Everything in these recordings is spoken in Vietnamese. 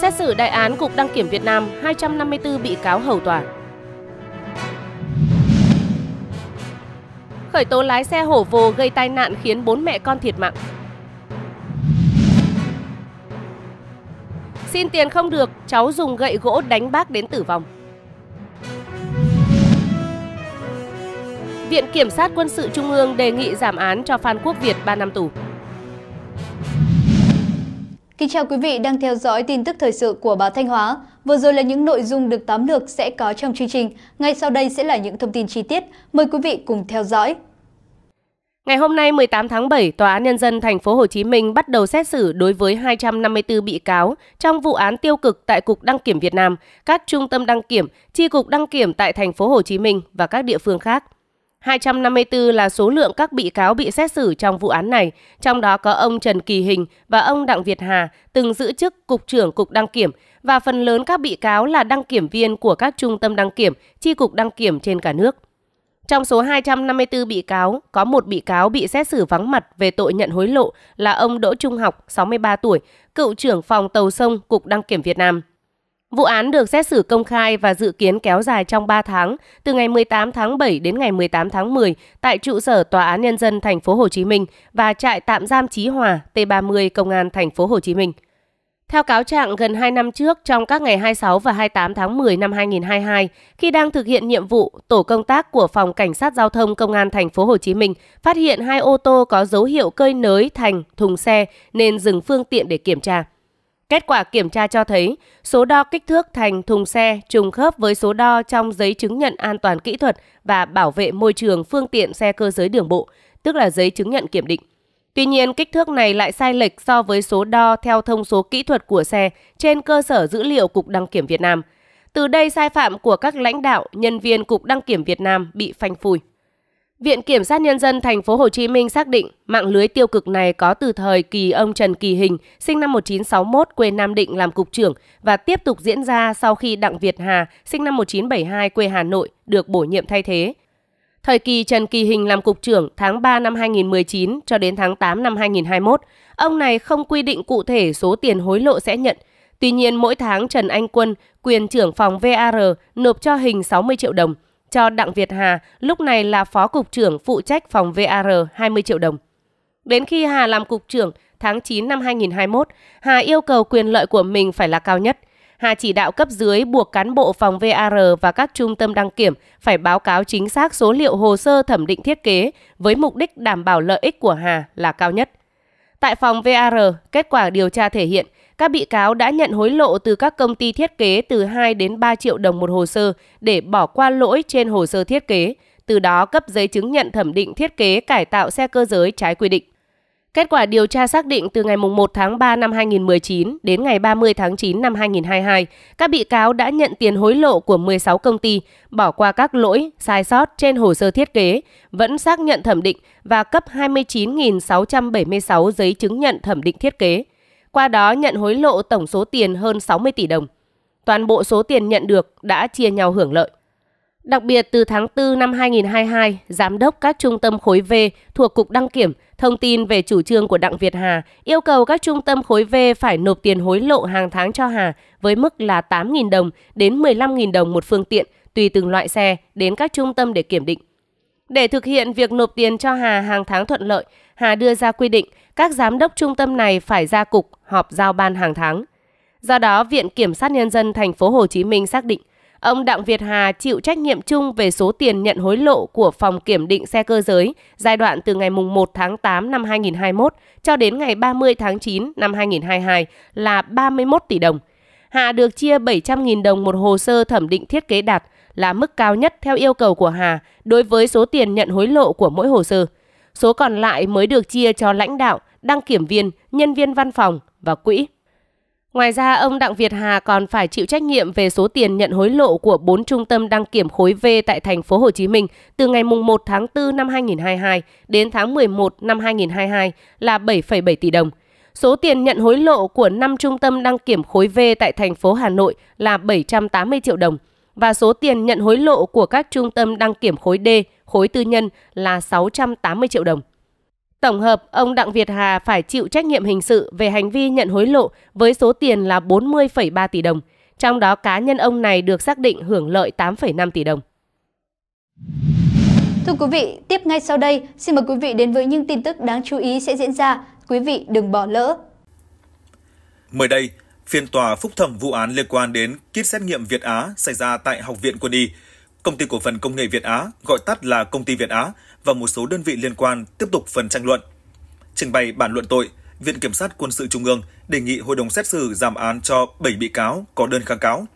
Xét xử đại án Cục Đăng kiểm Việt Nam 254 bị cáo hầu tòa. Khởi tố lái xe hổ vồ gây tai nạn khiến bốn mẹ con thiệt mạng. Xin tiền không được, cháu dùng gậy gỗ đánh bác đến tử vong. Viện Kiểm sát Quân sự Trung ương đề nghị giảm án cho Phan Quốc Việt 3 năm tù. Kính chào quý vị đang theo dõi tin tức thời sự của báo Thanh Hóa. Vừa rồi là những nội dung được tóm lược sẽ có trong chương trình. Ngay sau đây sẽ là những thông tin chi tiết. Mời quý vị cùng theo dõi. Ngày hôm nay 18 tháng 7, Tòa án Nhân dân thành phố Hồ Chí Minh bắt đầu xét xử đối với 254 bị cáo trong vụ án tiêu cực tại Cục Đăng kiểm Việt Nam, các trung tâm đăng kiểm, chi cục đăng kiểm tại thành phố Hồ Chí Minh và các địa phương khác. 254 là số lượng các bị cáo bị xét xử trong vụ án này, trong đó có ông Trần Kỳ Hình và ông Đặng Việt Hà từng giữ chức Cục trưởng Cục Đăng Kiểm và phần lớn các bị cáo là đăng kiểm viên của các trung tâm đăng kiểm, chi cục đăng kiểm trên cả nước. Trong số 254 bị cáo, có một bị cáo bị xét xử vắng mặt về tội nhận hối lộ là ông Đỗ Trung Học, 63 tuổi, cựu trưởng phòng tàu sông Cục Đăng kiểm Việt Nam. Vụ án được xét xử công khai và dự kiến kéo dài trong 3 tháng, từ ngày 18 tháng 7 đến ngày 18 tháng 10 tại trụ sở Tòa án nhân dân thành phố Hồ Chí Minh và trại tạm giam Chí Hòa T30 Công an thành phố Hồ Chí Minh. Theo cáo trạng, gần 2 năm trước, trong các ngày 26 và 28 tháng 10 năm 2022, khi đang thực hiện nhiệm vụ, tổ công tác của phòng cảnh sát giao thông công an thành phố Hồ Chí Minh phát hiện hai ô tô có dấu hiệu cơi nới thành thùng xe nên dừng phương tiện để kiểm tra. Kết quả kiểm tra cho thấy số đo kích thước thành thùng xe trùng khớp với số đo trong giấy chứng nhận an toàn kỹ thuật và bảo vệ môi trường phương tiện xe cơ giới đường bộ, tức là giấy chứng nhận kiểm định. Tuy nhiên, kích thước này lại sai lệch so với số đo theo thông số kỹ thuật của xe trên cơ sở dữ liệu Cục Đăng kiểm Việt Nam. Từ đây sai phạm của các lãnh đạo, nhân viên Cục Đăng kiểm Việt Nam bị phanh phui. Viện Kiểm sát Nhân dân Thành phố Hồ Chí Minh xác định mạng lưới tiêu cực này có từ thời kỳ ông Trần Kỳ Hình, sinh năm 1961 quê Nam Định làm cục trưởng và tiếp tục diễn ra sau khi Đặng Việt Hà, sinh năm 1972 quê Hà Nội được bổ nhiệm thay thế. Thời kỳ Trần Kỳ Hình làm cục trưởng tháng 3 năm 2019 cho đến tháng 8 năm 2021, ông này không quy định cụ thể số tiền hối lộ sẽ nhận. Tuy nhiên, mỗi tháng Trần Anh Quân, quyền trưởng phòng VAR, nộp cho Hình 60 triệu đồng – cho Đặng Việt Hà, lúc này là Phó Cục trưởng phụ trách phòng VAR 20 triệu đồng. Đến khi Hà làm Cục trưởng tháng 9 năm 2021, Hà yêu cầu quyền lợi của mình phải là cao nhất. Hà chỉ đạo cấp dưới buộc cán bộ phòng VAR và các trung tâm đăng kiểm phải báo cáo chính xác số liệu hồ sơ thẩm định thiết kế với mục đích đảm bảo lợi ích của Hà là cao nhất. Tại phòng VAR, kết quả điều tra thể hiện các bị cáo đã nhận hối lộ từ các công ty thiết kế từ 2 đến 3 triệu đồng một hồ sơ để bỏ qua lỗi trên hồ sơ thiết kế, từ đó cấp giấy chứng nhận thẩm định thiết kế cải tạo xe cơ giới trái quy định. Kết quả điều tra xác định từ ngày 1 tháng 3 năm 2019 đến ngày 30 tháng 9 năm 2022, các bị cáo đã nhận tiền hối lộ của 16 công ty, bỏ qua các lỗi, sai sót trên hồ sơ thiết kế, vẫn xác nhận thẩm định và cấp 29.676 giấy chứng nhận thẩm định thiết kế qua đó nhận hối lộ tổng số tiền hơn 60 tỷ đồng. Toàn bộ số tiền nhận được đã chia nhau hưởng lợi. Đặc biệt từ tháng 4 năm 2022, giám đốc các trung tâm khối V thuộc Cục Đăng Kiểm thông tin về chủ trương của Đặng Việt Hà yêu cầu các trung tâm khối V phải nộp tiền hối lộ hàng tháng cho Hà với mức là 8.000 đồng đến 15.000 đồng một phương tiện tùy từng loại xe đến các trung tâm để kiểm định. Để thực hiện việc nộp tiền cho Hà hàng tháng thuận lợi, Hà đưa ra quy định các giám đốc trung tâm này phải ra cục họp giao ban hàng tháng. Do đó, Viện Kiểm sát Nhân dân thành phố Hồ Chí Minh xác định ông Đặng Việt Hà chịu trách nhiệm chung về số tiền nhận hối lộ của phòng kiểm định xe cơ giới giai đoạn từ ngày 1 tháng 8 năm 2021 cho đến ngày 30 tháng 9 năm 2022 là 31 tỷ đồng. Hà được chia 700.000 đồng một hồ sơ thẩm định thiết kế đạt là mức cao nhất theo yêu cầu của Hà đối với số tiền nhận hối lộ của mỗi hồ sơ. Số còn lại mới được chia cho lãnh đạo, đăng kiểm viên, nhân viên văn phòng và quỹ. Ngoài ra, ông Đặng Việt Hà còn phải chịu trách nhiệm về số tiền nhận hối lộ của 4 trung tâm đăng kiểm khối V tại thành phố Hồ Chí Minh từ ngày 1 tháng 4 năm 2022 đến tháng 11 năm 2022 là 7,7 tỷ đồng. Số tiền nhận hối lộ của 5 trung tâm đăng kiểm khối V tại thành phố Hà Nội là 780 triệu đồng và số tiền nhận hối lộ của các trung tâm đăng kiểm khối D, khối tư nhân là 680 triệu đồng. Tổng hợp, ông Đặng Việt Hà phải chịu trách nhiệm hình sự về hành vi nhận hối lộ với số tiền là 40,3 tỷ đồng, trong đó cá nhân ông này được xác định hưởng lợi 8,5 tỷ đồng. Thưa quý vị, tiếp ngay sau đây, xin mời quý vị đến với những tin tức đáng chú ý sẽ diễn ra. Quý vị đừng bỏ lỡ. Mới đây, phiên tòa phúc thẩm vụ án liên quan đến kit xét nghiệm Việt Á xảy ra tại Học viện Quân y. Công ty cổ phần công nghệ Việt Á, gọi tắt là công ty Việt Á, và một số đơn vị liên quan tiếp tục phần tranh luận. Trình bày bản luận tội, Viện Kiểm sát Quân sự Trung ương đề nghị Hội đồng xét xử giảm án cho 7 bị cáo có đơn kháng cáo.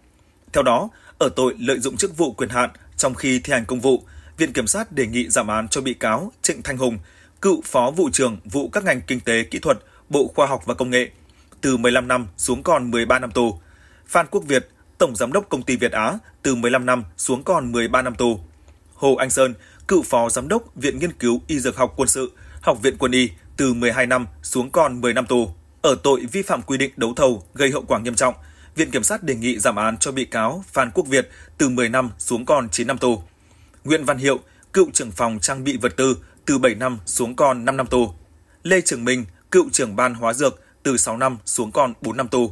Theo đó, ở tội lợi dụng chức vụ quyền hạn trong khi thi hành công vụ, Viện Kiểm sát đề nghị giảm án cho bị cáo Trịnh Thanh Hùng, cựu Phó Vụ trưởng Vụ các ngành Kinh tế Kỹ thuật, Bộ Khoa học và Công nghệ, từ 15 năm xuống còn 13 năm tù. Phan Quốc Việt, Tổng Giám đốc Công ty Việt Á, từ 15 năm xuống còn 13 năm tù. Hồ Anh Sơn, cựu phó giám đốc Viện Nghiên cứu Y Dược học Quân sự, Học viện Quân y từ 12 năm xuống còn 10 năm tù ở tội vi phạm quy định đấu thầu gây hậu quả nghiêm trọng. Viện kiểm sát đề nghị giảm án cho bị cáo Phan Quốc Việt từ 10 năm xuống còn 9 năm tù. Nguyễn Văn Hiệu, cựu trưởng phòng trang bị vật tư từ 7 năm xuống còn 5 năm tù. Lê Trường Minh, cựu trưởng ban hóa dược từ 6 năm xuống còn 4 năm tù.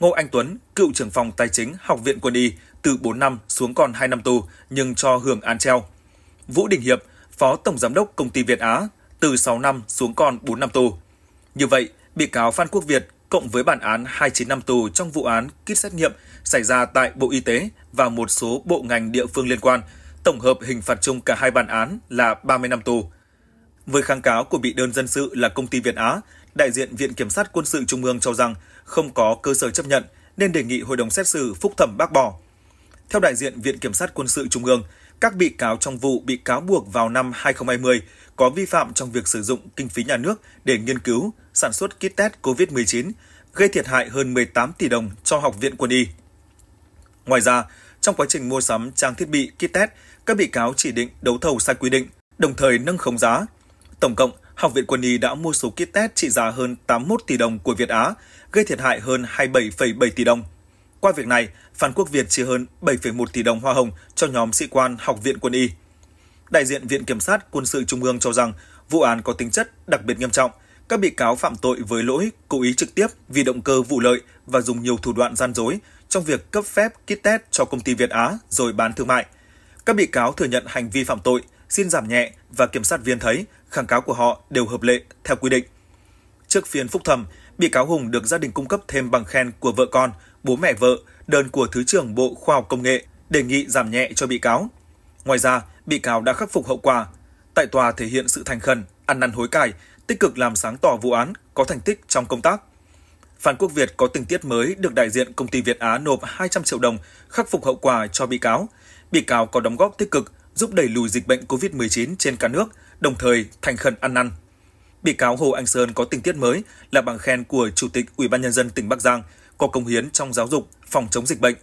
Ngô Anh Tuấn, cựu trưởng phòng tài chính Học viện Quân y từ 4 năm xuống còn 2 năm tù nhưng cho hưởng án treo. Vũ Đình Hiệp, Phó Tổng Giám đốc Công ty Việt Á, từ 6 năm xuống còn 4 năm tù. Như vậy, bị cáo Phan Quốc Việt cộng với bản án 29 năm tù trong vụ án kit xét nghiệm xảy ra tại Bộ Y tế và một số bộ ngành địa phương liên quan, tổng hợp hình phạt chung cả hai bản án là 30 năm tù. Với kháng cáo của bị đơn dân sự là công ty Việt Á, đại diện Viện Kiểm sát Quân sự Trung ương cho rằng không có cơ sở chấp nhận nên đề nghị hội đồng xét xử phúc thẩm bác bỏ. Theo đại diện Viện Kiểm sát Quân sự Trung ương, các bị cáo trong vụ bị cáo buộc vào năm 2020 có vi phạm trong việc sử dụng kinh phí nhà nước để nghiên cứu, sản xuất kit test COVID-19, gây thiệt hại hơn 18 tỷ đồng cho Học viện Quân y. Ngoài ra, trong quá trình mua sắm trang thiết bị kit test, các bị cáo chỉ định đấu thầu sai quy định, đồng thời nâng khống giá. Tổng cộng, Học viện Quân y đã mua số kit test trị giá hơn 81 tỷ đồng của Việt Á, gây thiệt hại hơn 27,7 tỷ đồng – qua việc này, Phan Quốc Việt chia hơn 7,1 tỷ đồng hoa hồng cho nhóm sĩ quan Học viện Quân y. Đại diện Viện Kiểm sát Quân sự Trung ương cho rằng vụ án có tính chất đặc biệt nghiêm trọng. Các bị cáo phạm tội với lỗi cố ý trực tiếp vì động cơ vụ lợi và dùng nhiều thủ đoạn gian dối trong việc cấp phép kit test cho công ty Việt Á rồi bán thương mại. Các bị cáo thừa nhận hành vi phạm tội, xin giảm nhẹ và kiểm sát viên thấy kháng cáo của họ đều hợp lệ theo quy định. Trước phiên phúc thẩm, bị cáo Hùng được gia đình cung cấp thêm bằng khen của vợ con, bố mẹ vợ, đơn của Thứ trưởng Bộ Khoa học Công nghệ, đề nghị giảm nhẹ cho bị cáo. Ngoài ra, bị cáo đã khắc phục hậu quả. Tại tòa thể hiện sự thành khẩn, ăn năn hối cải, tích cực làm sáng tỏ vụ án, có thành tích trong công tác. Phan Quốc Việt có tình tiết mới được đại diện công ty Việt Á nộp 200 triệu đồng khắc phục hậu quả cho bị cáo. Bị cáo có đóng góp tích cực giúp đẩy lùi dịch bệnh COVID-19 trên cả nước, đồng thời thành khẩn ăn năn. Bị cáo Hồ Anh Sơn có tình tiết mới là bằng khen của Chủ tịch Ủy ban nhân dân tỉnh Bắc Giang có công hiến trong giáo dục, phòng chống dịch bệnh.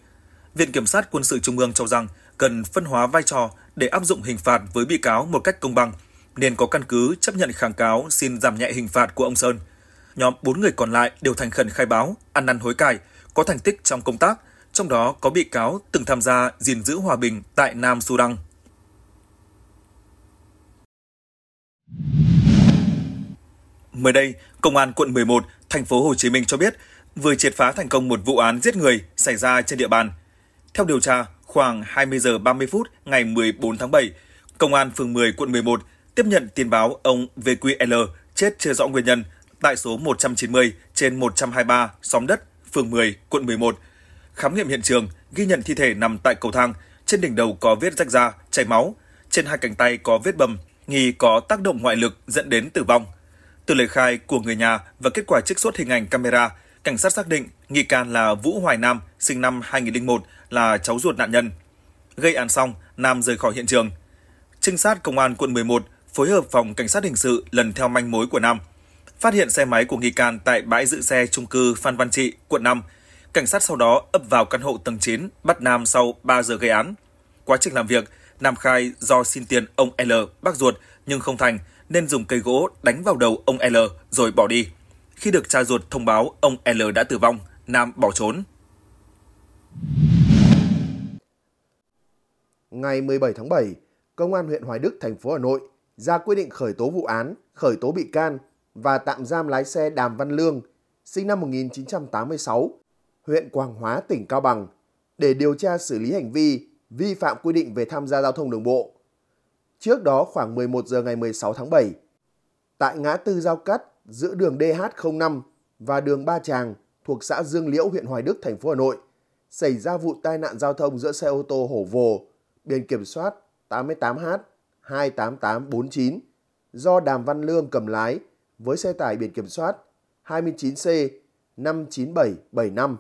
Viện Kiểm sát Quân sự Trung ương cho rằng cần phân hóa vai trò để áp dụng hình phạt với bị cáo một cách công bằng, nên có căn cứ chấp nhận kháng cáo xin giảm nhẹ hình phạt của ông Sơn. Nhóm 4 người còn lại đều thành khẩn khai báo, ăn năn hối cải, có thành tích trong công tác, trong đó có bị cáo từng tham gia gìn giữ hòa bình tại Nam Sudan. Mới đây, Công an quận 11, thành phố Hồ Chí Minh cho biết vừa triệt phá thành công một vụ án giết người xảy ra trên địa bàn. Theo điều tra, khoảng 20 giờ 30 phút ngày 14 tháng 7, Công an phường 10 quận 11 tiếp nhận tin báo ông VQL chết chưa rõ nguyên nhân tại số 190 trên 123 xóm đất, phường 10, quận 11. Khám nghiệm hiện trường, ghi nhận thi thể nằm tại cầu thang, trên đỉnh đầu có vết rách da, chảy máu, trên hai cánh tay có vết bầm, nghi có tác động ngoại lực dẫn đến tử vong. Từ lời khai của người nhà và kết quả trích xuất hình ảnh camera, cảnh sát xác định nghi can là Vũ Hoài Nam, sinh năm 2001, là cháu ruột nạn nhân. Gây án xong, Nam rời khỏi hiện trường. Trinh sát công an quận 11 phối hợp phòng cảnh sát hình sự lần theo manh mối của Nam. Phát hiện xe máy của nghi can tại bãi giữ xe trung cư Phan Văn Trị, quận 5. Cảnh sát sau đó ấp vào căn hộ tầng 9, bắt Nam sau 3 giờ gây án. Quá trình làm việc, Nam khai do xin tiền ông L, bác ruột, nhưng không thành, nên dùng cây gỗ đánh vào đầu ông L rồi bỏ đi. Khi được cha ruột thông báo ông L đã tử vong, Nam bỏ trốn. Ngày 17 tháng 7, Công an huyện Hoài Đức, thành phố Hà Nội ra quyết định khởi tố vụ án, khởi tố bị can và tạm giam lái xe Đàm Văn Lương, sinh năm 1986, huyện Quảng Hóa, tỉnh Cao Bằng, để điều tra xử lý hành vi vi phạm quy định về tham gia giao thông đường bộ trước đó khoảng 11 giờ ngày 16 tháng 7. Tại ngã tư giao cắt giữa đường DH05 và đường Ba Tràng thuộc xã Dương Liễu, huyện Hoài Đức, thành phố Hà Nội, xảy ra vụ tai nạn giao thông giữa xe ô tô hổ vồ biển kiểm soát 88H 28849 do Đàm Văn Lương cầm lái với xe tải biển kiểm soát 29C 59775.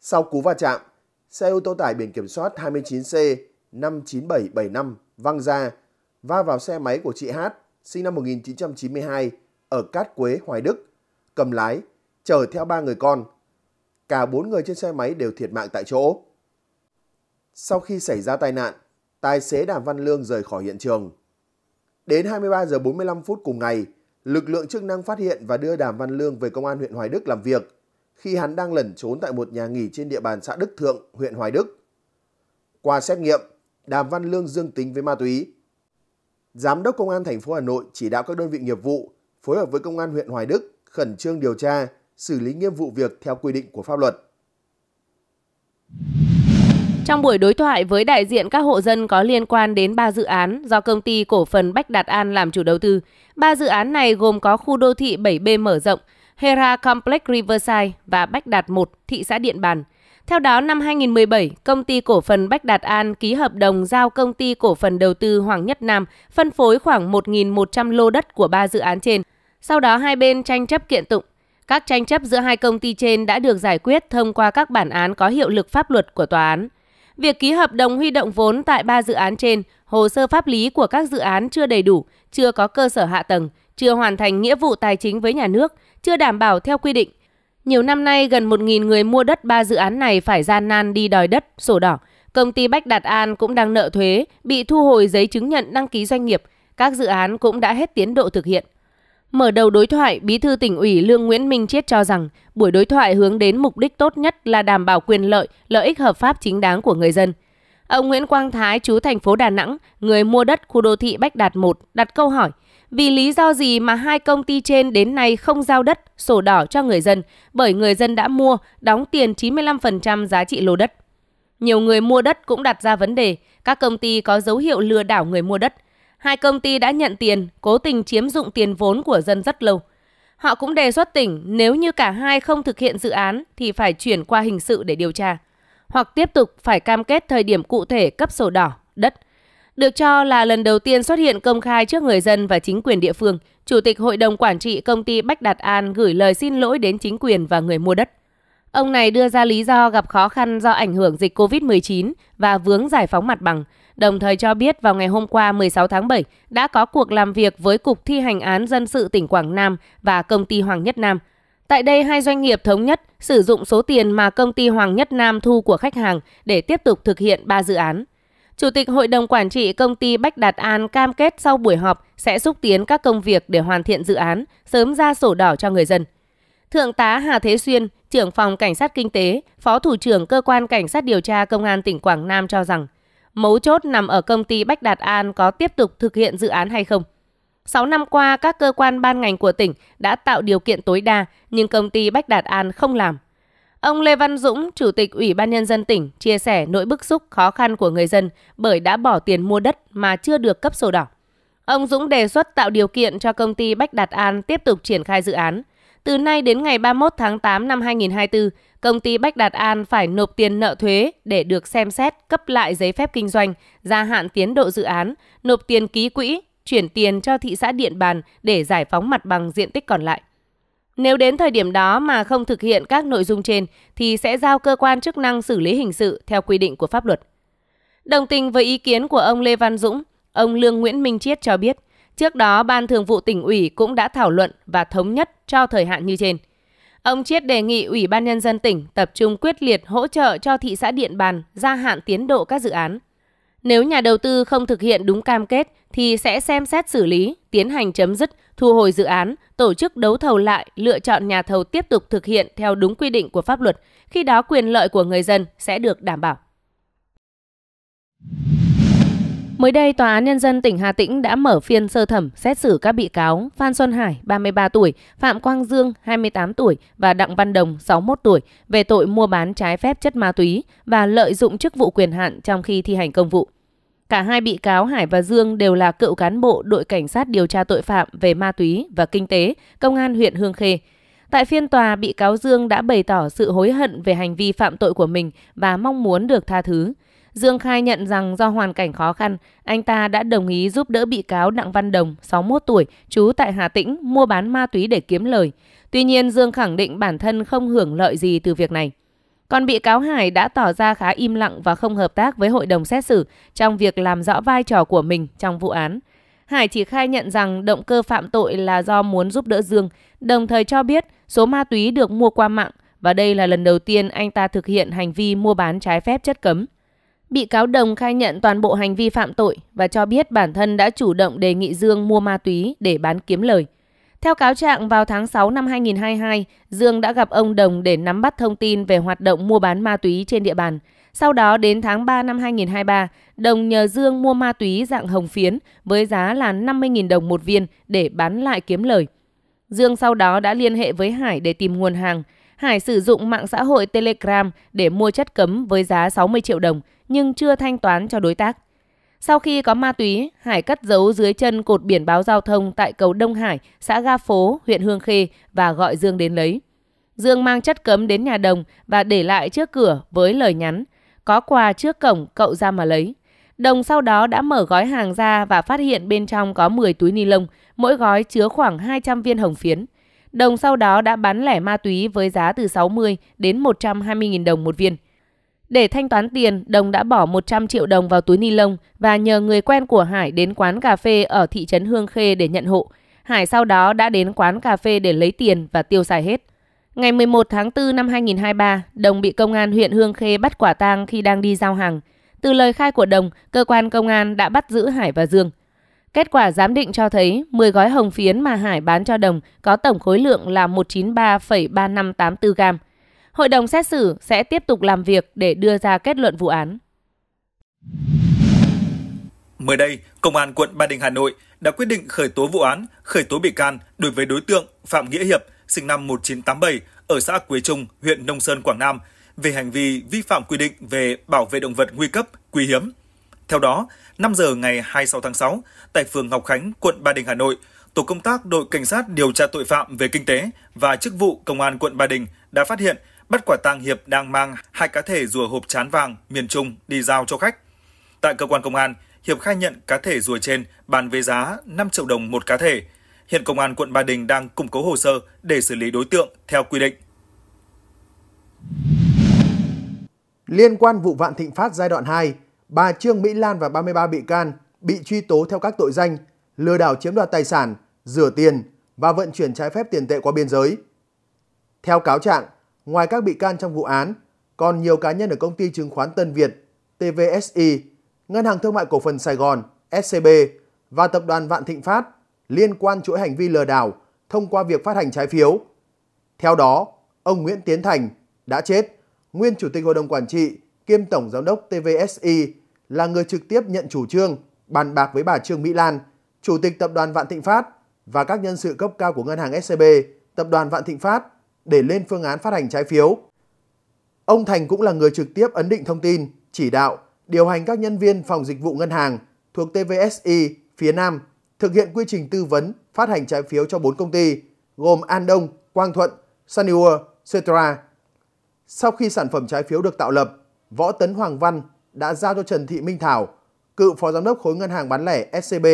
Sau cú va chạm, xe ô tô tải biển kiểm soát 29C 59775 văng ra, va vào xe máy của chị Hát, sinh năm 1992, ở Cát Quế, Hoài Đức, cầm lái, chở theo ba người con. Cả bốn người trên xe máy đều thiệt mạng tại chỗ. Sau khi xảy ra tai nạn, tài xế Đàm Văn Lương rời khỏi hiện trường. Đến 23 giờ 45 phút cùng ngày, lực lượng chức năng phát hiện và đưa Đàm Văn Lương về công an huyện Hoài Đức làm việc khi hắn đang lẩn trốn tại một nhà nghỉ trên địa bàn xã Đức Thượng, huyện Hoài Đức. Qua xét nghiệm, Đàm Văn Lương dương tính với ma túy. Giám đốc Công an thành phố Hà Nội chỉ đạo các đơn vị nghiệp vụ phối hợp với Công an huyện Hoài Đức khẩn trương điều tra, xử lý nghiêm vụ việc theo quy định của pháp luật. Trong buổi đối thoại với đại diện các hộ dân có liên quan đến 3 dự án do công ty cổ phần Bách Đạt An làm chủ đầu tư, ba dự án này gồm có khu đô thị 7B mở rộng, Hera Complex Riverside và Bách Đạt 1, thị xã Điện Bàn. Theo đó, năm 2017, công ty cổ phần Bách Đạt An ký hợp đồng giao công ty cổ phần đầu tư Hoàng Nhất Nam phân phối khoảng 1.100 lô đất của ba dự án trên. Sau đó hai bên tranh chấp kiện tụng. Các tranh chấp giữa hai công ty trên đã được giải quyết thông qua các bản án có hiệu lực pháp luật của tòa án. Việc ký hợp đồng huy động vốn tại ba dự án trên, hồ sơ pháp lý của các dự án chưa đầy đủ, chưa có cơ sở hạ tầng, chưa hoàn thành nghĩa vụ tài chính với nhà nước, chưa đảm bảo theo quy định nhiều năm nay, gần 1.000 người mua đất ba dự án này phải gian nan đi đòi đất, sổ đỏ. Công ty Bách Đạt An cũng đang nợ thuế, bị thu hồi giấy chứng nhận đăng ký doanh nghiệp. Các dự án cũng đã hết tiến độ thực hiện. Mở đầu đối thoại, Bí thư tỉnh ủy Lương Nguyễn Minh Chiết cho rằng buổi đối thoại hướng đến mục đích tốt nhất là đảm bảo quyền lợi, lợi ích hợp pháp chính đáng của người dân. Ông Nguyễn Quang Thái, chú thành phố Đà Nẵng, người mua đất khu đô thị Bách Đạt 1, đặt câu hỏi – vì lý do gì mà hai công ty trên đến nay không giao đất, sổ đỏ cho người dân bởi người dân đã mua, đóng tiền 95% giá trị lô đất. Nhiều người mua đất cũng đặt ra vấn đề, các công ty có dấu hiệu lừa đảo người mua đất. Hai công ty đã nhận tiền, cố tình chiếm dụng tiền vốn của dân rất lâu. Họ cũng đề xuất tỉnh nếu như cả hai không thực hiện dự án thì phải chuyển qua hình sự để điều tra, hoặc tiếp tục phải cam kết thời điểm cụ thể cấp sổ đỏ, đất – được cho là lần đầu tiên xuất hiện công khai trước người dân và chính quyền địa phương, Chủ tịch Hội đồng Quản trị công ty Bách Đạt An gửi lời xin lỗi đến chính quyền và người mua đất. Ông này đưa ra lý do gặp khó khăn do ảnh hưởng dịch COVID-19 và vướng giải phóng mặt bằng, đồng thời cho biết vào ngày hôm qua 16 tháng 7 đã có cuộc làm việc với Cục thi hành án dân sự tỉnh Quảng Nam và công ty Hoàng Nhất Nam. Tại đây, hai doanh nghiệp thống nhất sử dụng số tiền mà công ty Hoàng Nhất Nam thu của khách hàng để tiếp tục thực hiện ba dự án. Chủ tịch Hội đồng Quản trị Công ty Bách Đạt An cam kết sau buổi họp sẽ xúc tiến các công việc để hoàn thiện dự án, sớm ra sổ đỏ cho người dân. Thượng tá Hà Thế Xuyên, trưởng phòng Cảnh sát Kinh tế, Phó Thủ trưởng Cơ quan Cảnh sát Điều tra Công an tỉnh Quảng Nam cho rằng, mấu chốt nằm ở công ty Bách Đạt An có tiếp tục thực hiện dự án hay không. 6 năm qua, các cơ quan ban ngành của tỉnh đã tạo điều kiện tối đa, nhưng công ty Bách Đạt An không làm. Ông Lê Văn Dũng, Chủ tịch Ủy ban Nhân dân tỉnh, chia sẻ nỗi bức xúc khó khăn của người dân bởi đã bỏ tiền mua đất mà chưa được cấp sổ đỏ. Ông Dũng đề xuất tạo điều kiện cho công ty Bách Đạt An tiếp tục triển khai dự án. Từ nay đến ngày 31 tháng 8 năm 2024, công ty Bách Đạt An phải nộp tiền nợ thuế để được xem xét cấp lại giấy phép kinh doanh, gia hạn tiến độ dự án, nộp tiền ký quỹ, chuyển tiền cho thị xã Điện Bàn để giải phóng mặt bằng diện tích còn lại. Nếu đến thời điểm đó mà không thực hiện các nội dung trên thì sẽ giao cơ quan chức năng xử lý hình sự theo quy định của pháp luật. Đồng tình với ý kiến của ông Lê Văn Dũng, ông Lương Nguyễn Minh Chiết cho biết, trước đó Ban Thường vụ tỉnh ủy cũng đã thảo luận và thống nhất cho thời hạn như trên. Ông Chiết đề nghị Ủy ban Nhân dân tỉnh tập trung quyết liệt hỗ trợ cho thị xã Điện Bàn gia hạn tiến độ các dự án. Nếu nhà đầu tư không thực hiện đúng cam kết thì sẽ xem xét xử lý, tiến hành chấm dứt, thu hồi dự án, tổ chức đấu thầu lại, lựa chọn nhà thầu tiếp tục thực hiện theo đúng quy định của pháp luật, khi đó quyền lợi của người dân sẽ được đảm bảo. Mới đây, Tòa án Nhân dân tỉnh Hà Tĩnh đã mở phiên sơ thẩm xét xử các bị cáo Phan Xuân Hải, 33 tuổi, Phạm Quang Dương, 28 tuổi và Đặng Văn Đồng, 61 tuổi về tội mua bán trái phép chất ma túy và lợi dụng chức vụ quyền hạn trong khi thi hành công vụ. Cả hai bị cáo Hải và Dương đều là cựu cán bộ đội cảnh sát điều tra tội phạm về ma túy và kinh tế, công an huyện Hương Khê. Tại phiên tòa, bị cáo Dương đã bày tỏ sự hối hận về hành vi phạm tội của mình và mong muốn được tha thứ. Dương khai nhận rằng do hoàn cảnh khó khăn, anh ta đã đồng ý giúp đỡ bị cáo Đặng Văn Đồng, 61 tuổi, trú tại Hà Tĩnh, mua bán ma túy để kiếm lời. Tuy nhiên, Dương khẳng định bản thân không hưởng lợi gì từ việc này. Còn bị cáo Hải đã tỏ ra khá im lặng và không hợp tác với hội đồng xét xử trong việc làm rõ vai trò của mình trong vụ án. Hải chỉ khai nhận rằng động cơ phạm tội là do muốn giúp đỡ Dương, đồng thời cho biết số ma túy được mua qua mạng và đây là lần đầu tiên anh ta thực hiện hành vi mua bán trái phép chất cấm. Bị cáo Đồng khai nhận toàn bộ hành vi phạm tội và cho biết bản thân đã chủ động đề nghị Dương mua ma túy để bán kiếm lời. Theo cáo trạng, vào tháng 6 năm 2022, Dương đã gặp ông Đồng để nắm bắt thông tin về hoạt động mua bán ma túy trên địa bàn. Sau đó đến tháng 3 năm 2023, Đồng nhờ Dương mua ma túy dạng hồng phiến với giá là 50.000 đồng một viên để bán lại kiếm lời. Dương sau đó đã liên hệ với Hải để tìm nguồn hàng. Hải sử dụng mạng xã hội Telegram để mua chất cấm với giá 60 triệu đồng – nhưng chưa thanh toán cho đối tác. Sau khi có ma túy, Hải cất giấu dưới chân cột biển báo giao thông tại cầu Đông Hải, xã Ga Phố, huyện Hương Khê và gọi Dương đến lấy. Dương mang chất cấm đến nhà đồng và để lại trước cửa với lời nhắn. Có quà trước cổng, cậu ra mà lấy. Đồng sau đó đã mở gói hàng ra và phát hiện bên trong có 10 túi ni lông, mỗi gói chứa khoảng 200 viên hồng phiến. Đồng sau đó đã bán lẻ ma túy với giá từ 60 đến 120.000 đồng một viên. Để thanh toán tiền, Đồng đã bỏ 100 triệu đồng vào túi ni lông và nhờ người quen của Hải đến quán cà phê ở thị trấn Hương Khê để nhận hộ. Hải sau đó đã đến quán cà phê để lấy tiền và tiêu xài hết. Ngày 11 tháng 4 năm 2023, Đồng bị công an huyện Hương Khê bắt quả tang khi đang đi giao hàng. Từ lời khai của Đồng, cơ quan công an đã bắt giữ Hải và Dương. Kết quả giám định cho thấy 10 gói hồng phiến mà Hải bán cho Đồng có tổng khối lượng là 193,3584 gram. Hội đồng xét xử sẽ tiếp tục làm việc để đưa ra kết luận vụ án. Mới đây, Công an quận Ba Đình Hà Nội đã quyết định khởi tố vụ án, khởi tố bị can đối với đối tượng Phạm Nghĩa Hiệp, sinh năm 1987, ở xã Quế Trung, huyện Nông Sơn, Quảng Nam, về hành vi vi phạm quy định về bảo vệ động vật nguy cấp, quý hiếm. Theo đó, 5 giờ ngày 26 tháng 6, tại phường Ngọc Khánh, quận Ba Đình, Hà Nội, tổ công tác đội cảnh sát điều tra tội phạm về kinh tế và chức vụ công an quận Ba Đình đã phát hiện bắt quả tang Hiệp đang mang hai cá thể rùa hộp chán vàng miền Trung đi giao cho khách. Tại cơ quan công an, Hiệp khai nhận cá thể rùa trên bán với giá 5 triệu đồng một cá thể. Hiện công an quận Ba Đình đang củng cố hồ sơ để xử lý đối tượng theo quy định. Liên quan vụ Vạn Thịnh Phát giai đoạn 2, bà Trương Mỹ Lan và 33 bị can bị truy tố theo các tội danh lừa đảo chiếm đoạt tài sản, rửa tiền và vận chuyển trái phép tiền tệ qua biên giới. Theo cáo trạng, ngoài các bị can trong vụ án, còn nhiều cá nhân ở công ty chứng khoán Tân Việt, TVSI, Ngân hàng Thương mại Cổ phần Sài Gòn, SCB và Tập đoàn Vạn Thịnh Phát liên quan chuỗi hành vi lừa đảo thông qua việc phát hành trái phiếu. Theo đó, ông Nguyễn Tiến Thành đã chết, nguyên Chủ tịch Hội đồng Quản trị kiêm Tổng Giám đốc TVSI là người trực tiếp nhận chủ trương bàn bạc với bà Trương Mỹ Lan, Chủ tịch Tập đoàn Vạn Thịnh Phát và các nhân sự cấp cao của Ngân hàng SCB, Tập đoàn Vạn Thịnh Phát để lên phương án phát hành trái phiếu. Ông Thành cũng là người trực tiếp ấn định thông tin, chỉ đạo, điều hành các nhân viên phòng dịch vụ ngân hàng thuộc TVSI phía Nam thực hiện quy trình tư vấn phát hành trái phiếu cho 4 công ty gồm An Đông, Quang Thuận, Sunnyworld, Cetra. Sau khi sản phẩm trái phiếu được tạo lập, Võ Tấn Hoàng Văn đã giao cho Trần Thị Minh Thảo, cựu phó giám đốc khối ngân hàng bán lẻ SCB,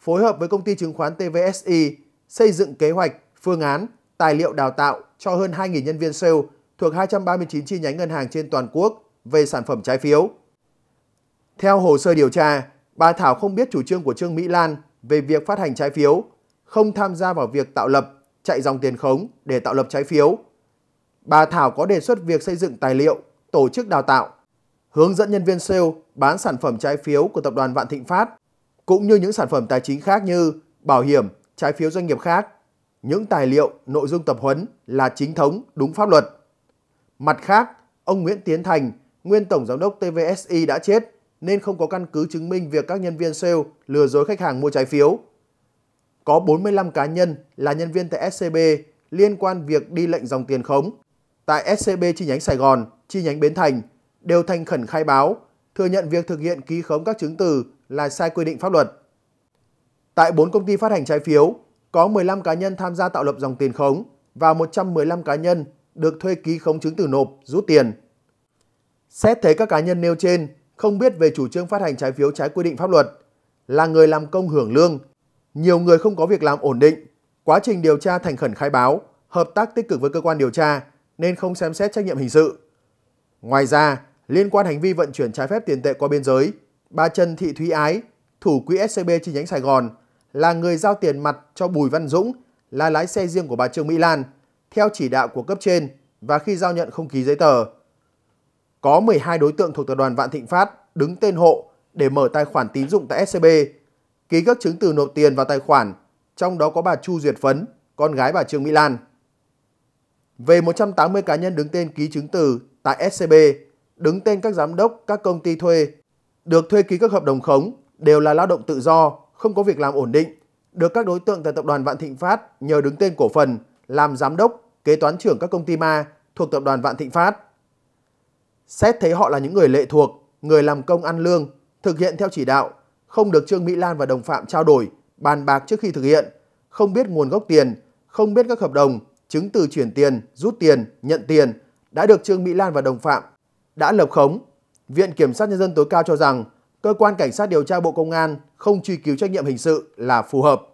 phối hợp với công ty chứng khoán TVSI xây dựng kế hoạch, phương án tài liệu đào tạo cho hơn 2.000 nhân viên sale thuộc 239 chi nhánh ngân hàng trên toàn quốc về sản phẩm trái phiếu. Theo hồ sơ điều tra, bà Thảo không biết chủ trương của Trương Mỹ Lan về việc phát hành trái phiếu, không tham gia vào việc tạo lập, chạy dòng tiền khống để tạo lập trái phiếu. Bà Thảo có đề xuất việc xây dựng tài liệu, tổ chức đào tạo, hướng dẫn nhân viên sale bán sản phẩm trái phiếu của tập đoàn Vạn Thịnh Phát, cũng như những sản phẩm tài chính khác như bảo hiểm, trái phiếu doanh nghiệp khác những tài liệu, nội dung tập huấn là chính thống, đúng pháp luật. Mặt khác, ông Nguyễn Tiến Thành, nguyên tổng giám đốc TVSI đã chết nên không có căn cứ chứng minh việc các nhân viên sale lừa dối khách hàng mua trái phiếu. Có 45 cá nhân là nhân viên tại SCB liên quan việc đi lệnh dòng tiền khống. Tại SCB chi nhánh Sài Gòn, chi nhánh Bến Thành đều thành khẩn khai báo, thừa nhận việc thực hiện ký khống các chứng từ là sai quy định pháp luật. Tại 4 công ty phát hành trái phiếu, có 15 cá nhân tham gia tạo lập dòng tiền khống và 115 cá nhân được thuê ký khống chứng từ nộp, rút tiền. Xét thấy các cá nhân nêu trên không biết về chủ trương phát hành trái phiếu trái quy định pháp luật, là người làm công hưởng lương, nhiều người không có việc làm ổn định, quá trình điều tra thành khẩn khai báo, hợp tác tích cực với cơ quan điều tra nên không xem xét trách nhiệm hình sự. Ngoài ra, liên quan hành vi vận chuyển trái phép tiền tệ qua biên giới, bà Trần Thị Thúy Ái, thủ quỹ SCB chi nhánh Sài Gòn là người giao tiền mặt cho Bùi Văn Dũng là lái xe riêng của bà Trương Mỹ Lan theo chỉ đạo của cấp trên và khi giao nhận không ký giấy tờ. Có 12 đối tượng thuộc tập đoàn Vạn Thịnh Phát đứng tên hộ để mở tài khoản tín dụng tại SCB, ký các chứng từ nộp tiền vào tài khoản, trong đó có bà Chu Duyệt Phấn, con gái bà Trương Mỹ Lan. Về 180 cá nhân đứng tên ký chứng từ tại SCB, đứng tên các giám đốc các công ty thuê, được thuê ký các hợp đồng khống đều là lao động tự do không có việc làm ổn định, được các đối tượng tại tập đoàn Vạn Thịnh Phát nhờ đứng tên cổ phần, làm giám đốc, kế toán trưởng các công ty ma thuộc tập đoàn Vạn Thịnh Phát. Xét thấy họ là những người lệ thuộc, người làm công ăn lương, thực hiện theo chỉ đạo, không được Trương Mỹ Lan và đồng phạm trao đổi, bàn bạc trước khi thực hiện, không biết nguồn gốc tiền, không biết các hợp đồng, chứng từ chuyển tiền, rút tiền, nhận tiền đã được Trương Mỹ Lan và đồng phạm đã lập khống. Viện Kiểm sát Nhân dân tối cao cho rằng cơ quan cảnh sát điều tra Bộ Công an không truy cứu trách nhiệm hình sự là phù hợp